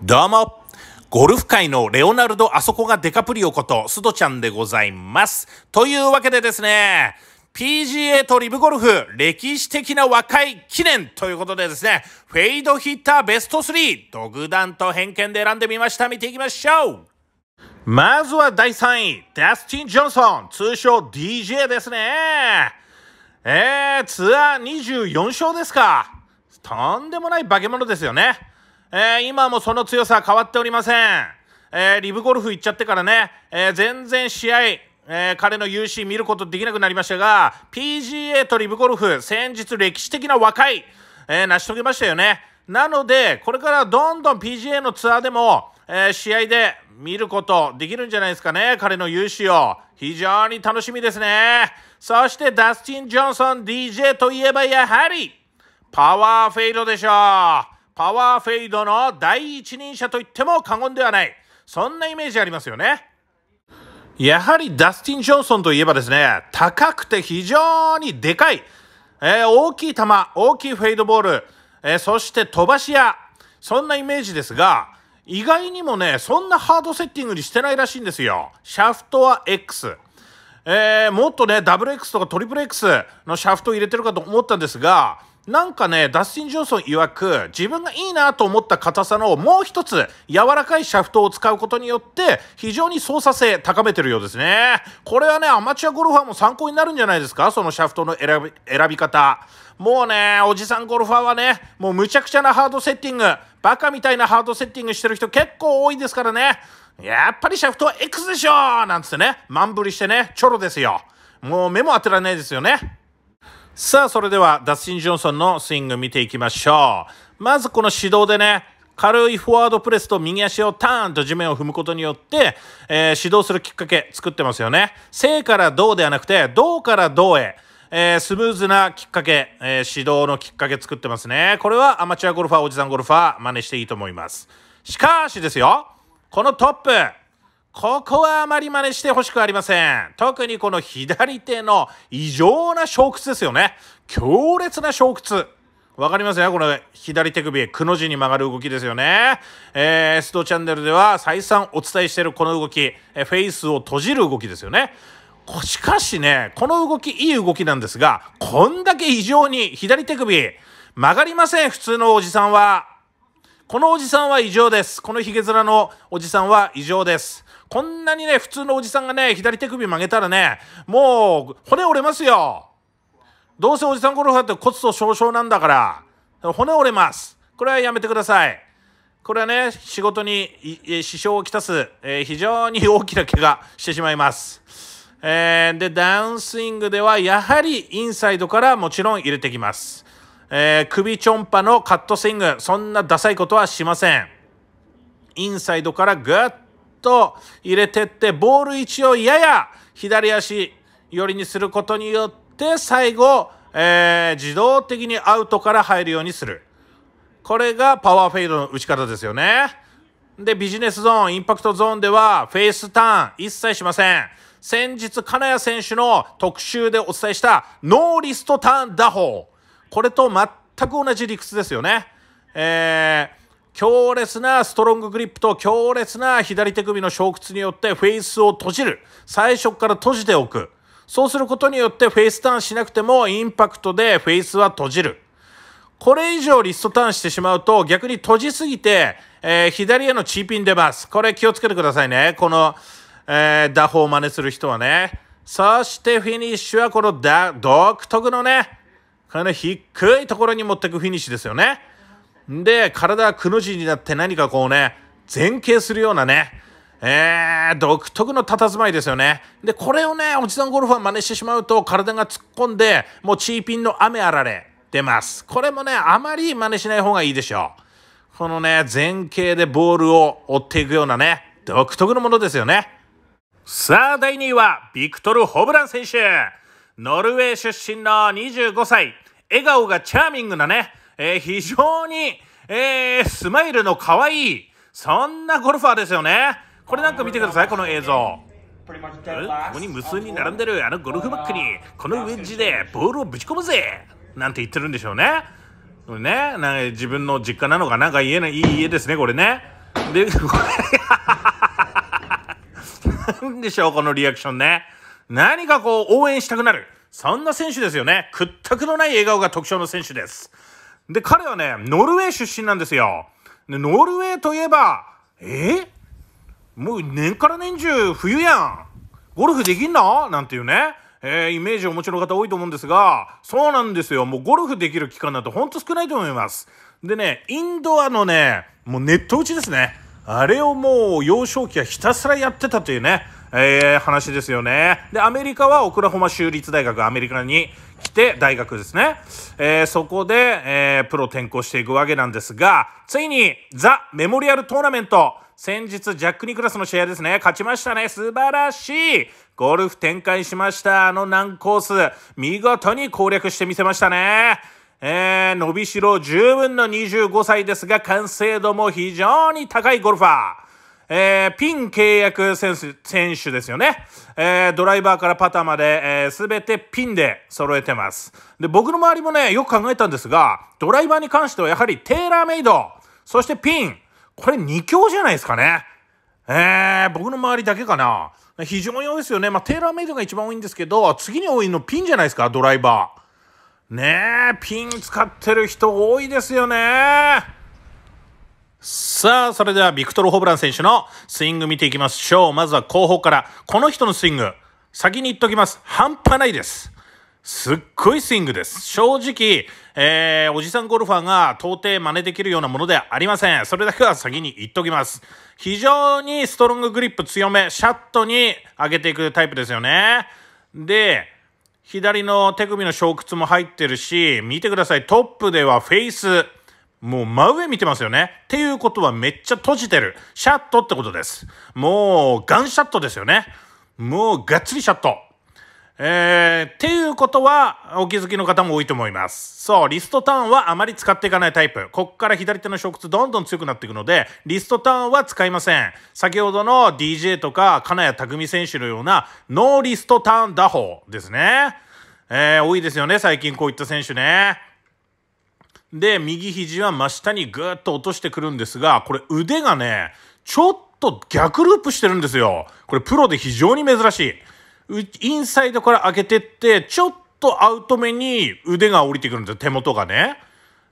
どうもゴルフ界のレオナルド・あそこがデカプリオこと、スドちゃんでございます。というわけでですね、PGA とリブゴルフ歴史的な和解記念ということでですね、フェイドヒッターベスト3、独断と偏見で選んでみました。見ていきましょうまずは第3位、ダスティン・ジョンソン、通称 DJ ですね。えー、ツアー24勝ですか。とんでもない化け物ですよね。えー、今もその強さは変わっておりません。えー、リブゴルフ行っちゃってからね、えー、全然試合、えー、彼の UC 見ることできなくなりましたが、PGA とリブゴルフ、先日歴史的な和解、えー、成し遂げましたよね。なので、これからどんどん PGA のツアーでも、えー、試合で見ることできるんじゃないですかね、彼の勇姿を。非常に楽しみですね。そして、ダスティン・ジョンソン DJ といえばやはり、パワーフェイドでしょう。パワーフェイドの第一人者と言っても過言ではない。そんなイメージありますよね。やはりダスティン・ジョンソンといえばですね、高くて非常にでかい、えー、大きい球、大きいフェイドボール、えー、そして飛ばし屋、そんなイメージですが、意外にもね、そんなハードセッティングにしてないらしいんですよ。シャフトは X。えー、もっとね、ダブル X とかトリプル X のシャフトを入れてるかと思ったんですが、なんかね、ダスティン・ジョンソン曰く、自分がいいなと思った硬さのもう一つ、柔らかいシャフトを使うことによって、非常に操作性高めてるようですね。これはね、アマチュアゴルファーも参考になるんじゃないですかそのシャフトの選び方。もうね、おじさんゴルファーはね、もうむちゃくちゃなハードセッティング、バカみたいなハードセッティングしてる人結構多いですからね。やっぱりシャフトは X でしょなんつってね、満振りしてね、チョロですよ。もう目も当てられないですよね。さあ、それではダスティン・ジョンソンのスイング見ていきましょう。まずこの指導でね、軽いフォワードプレスと右足をターンと地面を踏むことによって、えー、指導するきっかけ作ってますよね。正から銅ではなくて、銅から銅へ。えー、スムーズなきっかけ、えー、指導のきっかけ作ってますね。これはアマチュアゴルファー、おじさんゴルファー、真似していいと思います。しかしですよ、このトップ、ここはあまり真似してほしくありません。特にこの左手の異常な昇屈ですよね。強烈な昇屈。わかりますねこの左手首、くの字に曲がる動きですよね。えー、スチャンネルでは再三お伝えしているこの動き、えフェイスを閉じる動きですよね。しかしね、この動き、いい動きなんですが、こんだけ異常に左手首、曲がりません、普通のおじさんは。このおじさんは異常です。このヒゲ面のおじさんは異常です。こんなにね、普通のおじさんがね、左手首曲げたらね、もう骨折れますよ。どうせおじさんゴルフだって骨粗少々なんだから、骨折れます。これはやめてください。これはね、仕事に支障をきたす、えー、非常に大きな怪我してしまいます。えー、で、ダウンスイングではやはりインサイドからもちろん入れてきます。えー、首ちょんぱのカットスイング、そんなダサいことはしません。インサイドからぐッと入れてってボール位置をやや左足寄りにすることによって最後、えー、自動的にアウトから入るようにするこれがパワーフェイドの打ち方ですよねでビジネスゾーンインパクトゾーンではフェイスターン一切しません先日金谷選手の特集でお伝えしたノーリストターン打法これと全く同じ理屈ですよねえー強烈なストロンググリップと強烈な左手首の昇屈によってフェイスを閉じる。最初から閉じておく。そうすることによってフェイスターンしなくてもインパクトでフェイスは閉じる。これ以上リストターンしてしまうと逆に閉じすぎて、えー、左へのチーピン出ます。これ気をつけてくださいね。この、えー、打法を真似する人はね。そしてフィニッシュはこの独特のね、この低いところに持ってくフィニッシュですよね。で、体はくの字になって何かこうね、前傾するようなね、えー、独特の佇まいですよね。で、これをね、おじさんゴルファー真似してしまうと、体が突っ込んで、もうチーピンの雨あられ出ます。これもね、あまり真似しない方がいいでしょう。このね、前傾でボールを追っていくようなね、独特のものですよね。さあ、第2位は、ビクトル・ホブラン選手。ノルウェー出身の25歳。笑顔がチャーミングなね、えー、非常に、えー、スマイルの可愛い、そんなゴルファーですよね。これなんか見てください、この映像。ここに無数に並んでるあのゴルフバッグに、このウェッジでボールをぶち込むぜなんて言ってるんでしょうね。これね、なんか自分の実家なのか、なんか家のいい家ですね、これね。で、これ、なんでしょう、このリアクションね。何かこう、応援したくなる。そんな選手ですよね。屈託のない笑顔が特徴の選手です。で、彼はね、ノルウェー出身なんですよ。で、ノルウェーといえば、えもう年から年中冬やん。ゴルフできんのなんていうね。えー、イメージをお持ちの方多いと思うんですが、そうなんですよ。もうゴルフできる期間なんてほんと少ないと思います。でね、インドアのね、もうネット打ちですね。あれをもう幼少期はひたすらやってたというね。えー、話ですよね。で、アメリカはオクラホマ州立大学、アメリカに来て大学ですね。えー、そこで、えー、プロ転向していくわけなんですが、ついにザ・メモリアルトーナメント、先日ジャック・ニクラスの試合ですね、勝ちましたね、素晴らしいゴルフ展開しました、あの難コース、見事に攻略してみせましたね。えー、伸びしろ十分の25歳ですが、完成度も非常に高いゴルファー。えー、ピン契約選手ですよね。えー、ドライバーからパターまで、す、え、べ、てピンで揃えてます。で、僕の周りもね、よく考えたんですが、ドライバーに関してはやはりテーラーメイド、そしてピン、これ2強じゃないですかね。えー、僕の周りだけかな。非常に多いですよね。まあ、テーラーメイドが一番多いんですけど、次に多いのピンじゃないですか、ドライバー。ねえ、ピン使ってる人多いですよね。さあ、それではビクトル・ホブラン選手のスイング見ていきましょう。まずは後方から。この人のスイング、先に言っときます。半端ないです。すっごいスイングです。正直、えー、おじさんゴルファーが到底真似できるようなものではありません。それだけは先に言っときます。非常にストロンググリップ強め、シャットに上げていくタイプですよね。で、左の手首の小屈も入ってるし、見てください。トップではフェイス。もう真上見てますよね。っていうことはめっちゃ閉じてる。シャットってことです。もうガンシャットですよね。もうがっつりシャット。えー、っていうことはお気づきの方も多いと思います。そう、リストターンはあまり使っていかないタイプ。こっから左手の食屈どんどん強くなっていくので、リストターンは使いません。先ほどの DJ とか金谷拓実選手のようなノーリストターン打法ですね。えー、多いですよね、最近こういった選手ね。で、右肘は真下にぐーっと落としてくるんですが、これ腕がね、ちょっと逆ループしてるんですよ。これプロで非常に珍しい。インサイドから上げてって、ちょっとアウト目に腕が降りてくるんですよ、手元がね。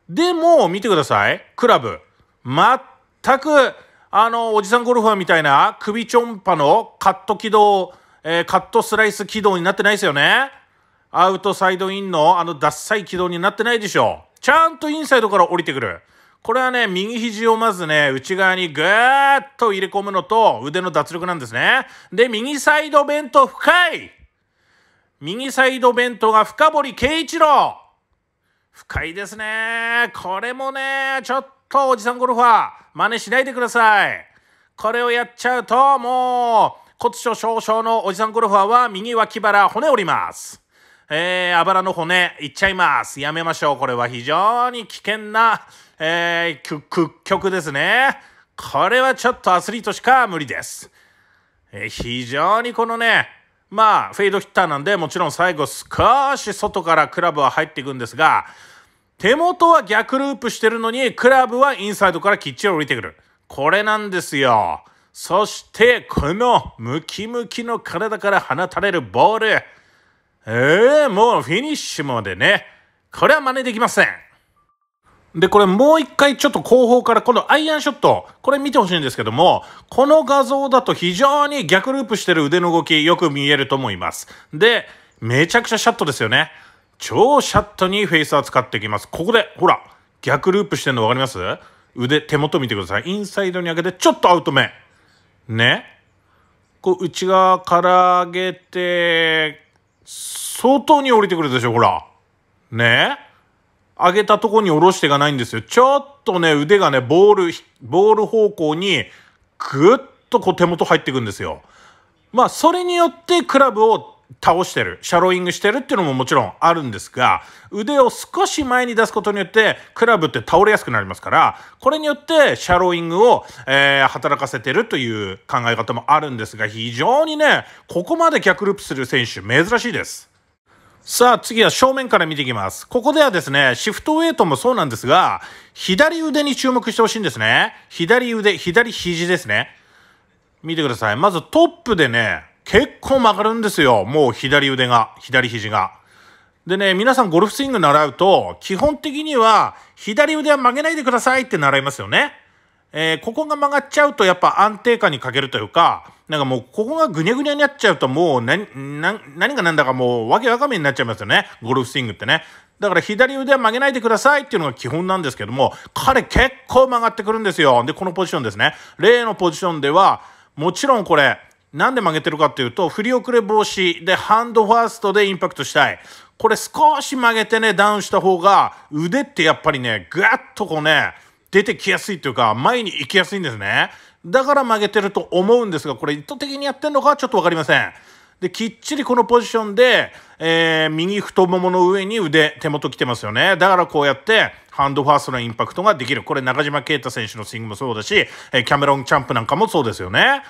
でも、見てください。クラブ。全く、あの、おじさんゴルファーみたいな首ちょんぱのカット軌道、えー、カットスライス軌道になってないですよね。アウトサイドインのあのダッサい軌道になってないでしょ。ちゃんとインサイドから降りてくる。これはね、右肘をまずね、内側にぐーっと入れ込むのと、腕の脱力なんですね。で、右サイドベント深い右サイドベントが深堀圭一郎深いですね。これもね、ちょっとおじさんゴルファー、真似しないでください。これをやっちゃうと、もう、骨粗鬆症のおじさんゴルファーは右脇腹骨折ります。えー、あばらの骨いっちゃいますやめましょうこれは非常に危険な、えー、屈曲ですねこれはちょっとアスリートしか無理です、えー、非常にこのねまあフェードヒッターなんでもちろん最後少し外からクラブは入っていくんですが手元は逆ループしてるのにクラブはインサイドからきっちり降りてくるこれなんですよそしてこのムキムキの体から放たれるボールええー、もうフィニッシュまでね。これは真似できません。で、これもう一回ちょっと後方から今度アイアンショット、これ見てほしいんですけども、この画像だと非常に逆ループしてる腕の動きよく見えると思います。で、めちゃくちゃシャットですよね。超シャットにフェイスは使っていきます。ここで、ほら、逆ループしてるの分かります腕、手元見てください。インサイドに上げて、ちょっとアウト目。ね。こう、内側から上げて、相当に降りてくるでしょ、ほら。ね上げたとこに下ろしてがないんですよ。ちょっとね、腕がね、ボール、ボール方向に、ぐっとこう手元入ってくんですよ。まあ、それによってクラブを倒してるシャローイングしてるっていうのももちろんあるんですが腕を少し前に出すことによってクラブって倒れやすくなりますからこれによってシャローイングを、えー、働かせてるという考え方もあるんですが非常にねここまで逆ループする選手珍しいです。さあ次は正面から見ていきます。ここではですね、シフトウェイトもそうなんですが、左腕に注目してほしいんですね。左腕、左肘ですね。見てください。まずトップでね、結構曲がるんですよ。もう左腕が、左肘が。でね、皆さんゴルフスイング習うと、基本的には、左腕は曲げないでくださいって習いますよね。えー、ここが曲がっちゃうとやっぱ安定感に欠けるというか、なんかもうここがぐにゃぐにゃになっちゃうともう何、何が何だかもうわけわかめになっちゃいますよね。ゴルフスイングってね。だから左腕は曲げないでくださいっていうのが基本なんですけども、彼結構曲がってくるんですよ。で、このポジションですね。例のポジションでは、もちろんこれ、なんで曲げてるかっていうと、振り遅れ防止でハンドファーストでインパクトしたい。これ少し曲げてね、ダウンした方が、腕ってやっぱりね、ぐわっとこうね、出てきやすいというか、前に行きやすいんですね。だから曲げてると思うんですが、これ意図的にやってるのかちょっとわかりません。で、きっちりこのポジションで、えー、右太ももの上に腕、手元来てますよね。だからこうやって、ハンドファーストのインパクトができる。これ中島啓太選手のスイングもそうだし、えー、キャメロン・チャンプなんかもそうですよね。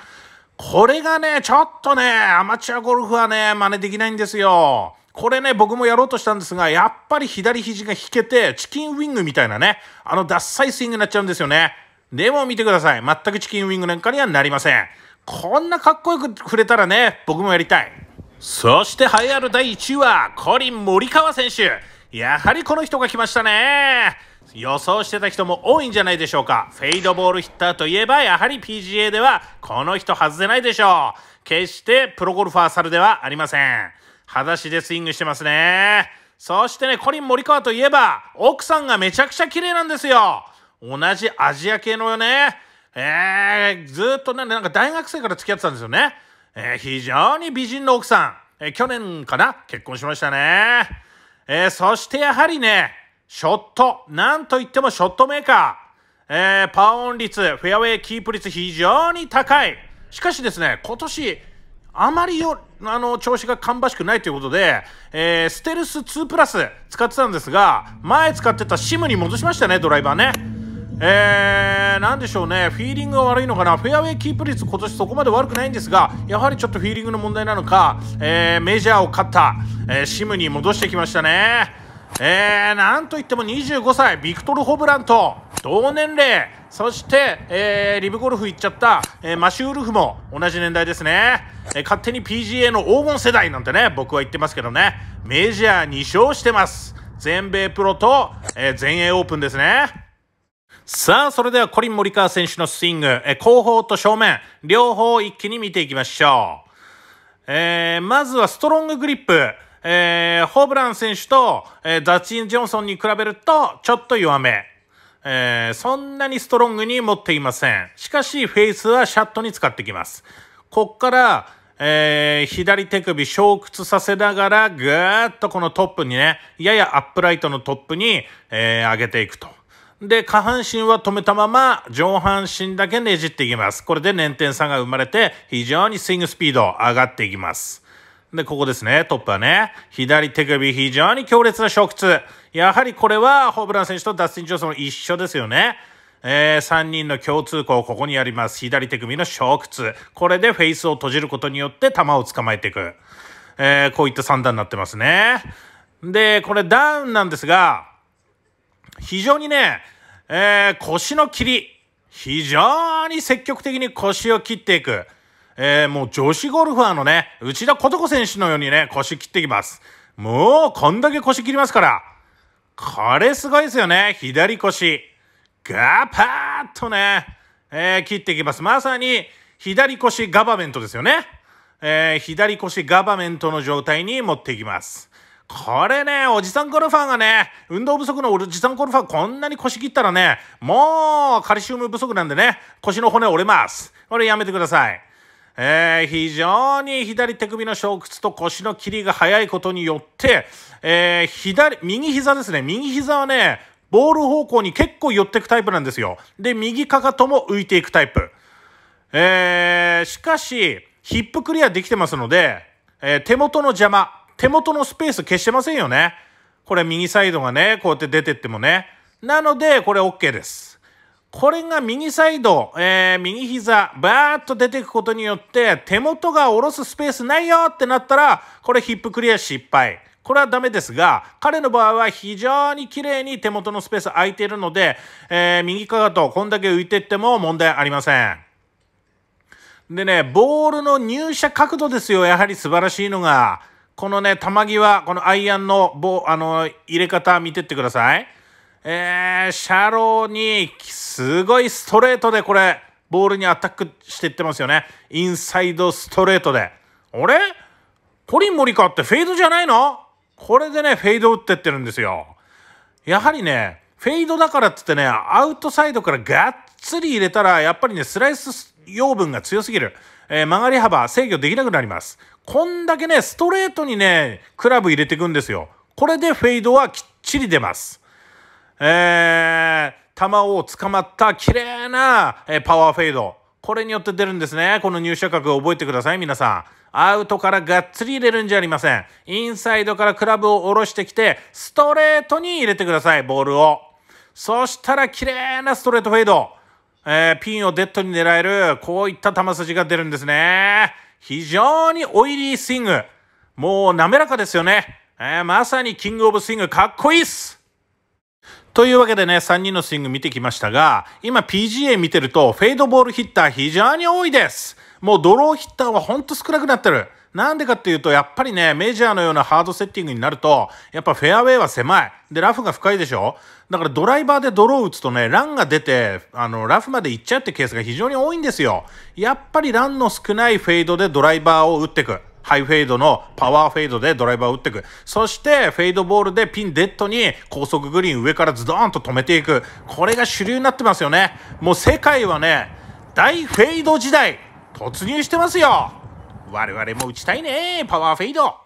これがね、ちょっとね、アマチュアゴルフはね、真似できないんですよ。これね、僕もやろうとしたんですが、やっぱり左肘が引けて、チキンウィングみたいなね、あの、ダサイスイングになっちゃうんですよね。でも見てください。全くチキンウィングなんかにはなりません。こんなかっこよく触れたらね、僕もやりたい。そして栄えある第1位は、コリン・森川選手。やはりこの人が来ましたね。予想してた人も多いんじゃないでしょうかフェイドボールヒッターといえばやはり PGA ではこの人外せないでしょう決してプロゴルファー猿ではありません裸足でスイングしてますねそしてねコリン・モリカワといえば奥さんがめちゃくちゃ綺麗なんですよ同じアジア系のよねえー、ずっとねなんか大学生から付き合ってたんですよね、えー、非常に美人の奥さん、えー、去年かな結婚しましたねえー、そしてやはりね、ショット、なんといってもショットメーカー、えー、パーオン率、フェアウェイキープ率非常に高い。しかしですね、今年、あまりよあの調子が芳しくないということで、えー、ステルス2プラス使ってたんですが、前使ってたシムに戻しましたね、ドライバーね。えー、なんでしょうね、フィーリングが悪いのかな、フェアウェイキープ率、今年そこまで悪くないんですが、やはりちょっとフィーリングの問題なのか、えー、メジャーを勝った、えー、シムに戻してきましたね。えー、なんといっても25歳、ビクトル・ホブラント、同年齢、そして、えー、リブゴルフ行っちゃった、えー、マシュー・ルフも同じ年代ですね、えー、勝手に PGA の黄金世代なんてね、僕は言ってますけどね、メジャー2勝してます。全米プロと、えー、全英オープンですね。さあ、それではコリン・モリカー選手のスイング、え後方と正面、両方一気に見ていきましょう。えー、まずはストロンググリップ。えー、ホーブラン選手と、えー、ダチン・ジョンソンに比べると、ちょっと弱め。えー、そんなにストロングに持っていません。しかし、フェイスはシャットに使ってきます。こっから、えー、左手首昇屈させながら、ぐーっとこのトップにね、ややアップライトのトップに、えー、上げていくと。で、下半身は止めたまま、上半身だけねじっていきます。これで捻転差が生まれて、非常にスイングスピード上がっていきます。で、ここですね、トップはね。左手首非常に強烈な触痛。やはりこれはホームラン選手とダスティン・ジョーソン一緒ですよね。えー、3人の共通項、ここにあります。左手首の触痛。これでフェイスを閉じることによって球を捕まえていく。えー、こういった3段になってますね。で、これダウンなんですが、非常にね、えー、腰の切り。非常に積極的に腰を切っていく。えー、もう女子ゴルファーのね、内田琴子選手のようにね、腰切っていきます。もう、こんだけ腰切りますから。これすごいですよね。左腰。ガパーッとね、えー、切っていきます。まさに、左腰ガバメントですよね。えー、左腰ガバメントの状態に持っていきます。これね、おじさんゴルファーがね、運動不足のおじさんゴルファーこんなに腰切ったらね、もうカルシウム不足なんでね、腰の骨折れます。これやめてください。えー、非常に左手首の小屈と腰の切りが速いことによって、えー、左、右膝ですね。右膝はね、ボール方向に結構寄っていくタイプなんですよ。で、右かかとも浮いていくタイプ。えー、しかし、ヒップクリアできてますので、えー、手元の邪魔、手元のスペース消してませんよね。これ右サイドがね、こうやって出てってもね。なので、これ OK です。これが右サイド、えー、右膝、バーッと出ていくことによって、手元が下ろすスペースないよってなったら、これヒップクリア失敗。これはダメですが、彼の場合は非常に綺麗に手元のスペース空いているので、えー、右かかと、こんだけ浮いていっても問題ありません。でね、ボールの入射角度ですよ、やはり素晴らしいのが。このね、球際、このアイアンの棒、あの、入れ方見てってください。えー、シャローに、すごいストレートでこれ、ボールにアタックしていってますよね。インサイドストレートで。あれコリン・モリカってフェードじゃないのこれでね、フェード打ってってるんですよ。やはりね、フェードだからっつってね、アウトサイドからがっつり入れたら、やっぱりね、スライス養分が強すぎる。えー、曲がり幅制御できなくなります。こんだけね、ストレートにね、クラブ入れていくんですよ。これでフェードはきっちり出ます。えー、球を捕まった綺麗な、えー、パワーフェード。これによって出るんですね。この入射角を覚えてください、皆さん。アウトからがっつり入れるんじゃありません。インサイドからクラブを下ろしてきて、ストレートに入れてください、ボールを。そしたら綺麗なストレートフェード。えー、ピンをデッドに狙える、こういった球筋が出るんですね。非常にオイリースイング。もう滑らかですよね。えー、まさにキングオブスイングかっこいいっすというわけでね、3人のスイング見てきましたが、今 PGA 見てると、フェードボールヒッター非常に多いです。もうドローヒッターはほんと少なくなってる。なんでかっていうと、やっぱりね、メジャーのようなハードセッティングになると、やっぱフェアウェイは狭い。で、ラフが深いでしょだからドライバーでドロー打つとね、ランが出て、あの、ラフまで行っちゃうってケースが非常に多いんですよ。やっぱりランの少ないフェードでドライバーを打ってく。ハイフェードのパワーフェードでドライバーを打っていく。そして、フェードボールでピンデッドに高速グリーン上からズドーンと止めていく。これが主流になってますよね。もう世界はね、大フェード時代、突入してますよ。我々も打ちたいね、パワーフェード。